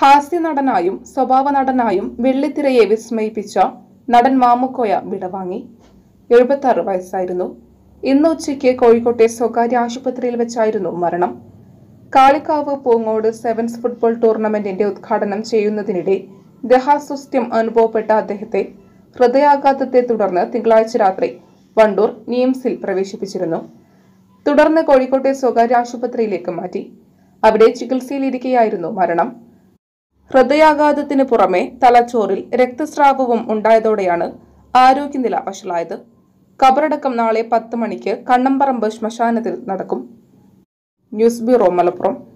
ഹാസ്യ നടനായും സ്വഭാവ നടനായും വെള്ളിത്തിരയെ വിസ്മയിപ്പിച്ച നടൻ മാമുക്കോയ വിടവാങ്ങി എഴുപത്തി ആറ് വയസ്സായിരുന്നു ഇന്ന് ഉച്ചയ്ക്ക് കോഴിക്കോട്ടെ സ്വകാര്യ ആശുപത്രിയിൽ വെച്ചായിരുന്നു മരണം കാളിക്കാവ് പൂങ്ങോട് സെവൻസ് ഫുട്ബോൾ ടൂർണമെന്റിന്റെ ഉദ്ഘാടനം ചെയ്യുന്നതിനിടെ ദഹാസ്വസ്ഥ്യം അനുഭവപ്പെട്ട അദ്ദേഹത്തെ ഹൃദയാഘാതത്തെ തുടർന്ന് തിങ്കളാഴ്ച രാത്രി വണ്ടൂർ നിയംസിൽ പ്രവേശിപ്പിച്ചിരുന്നു തുടർന്ന് കോഴിക്കോട്ടെ സ്വകാര്യ ആശുപത്രിയിലേക്ക് മാറ്റി അവിടെ ചികിത്സയിലിരിക്കെയായിരുന്നു മരണം ഹൃദയാഘാതത്തിന് പുറമെ തലച്ചോറിൽ രക്തസ്രാവവും ഉണ്ടായതോടെയാണ് ആരോഗ്യനില വഷളായത് കബറടക്കം നാളെ പത്ത് മണിക്ക് കണ്ണമ്പറമ്പ് ശ്മശാനത്തിൽ നടക്കും ന്യൂസ് ബ്യൂറോ മലപ്പുറം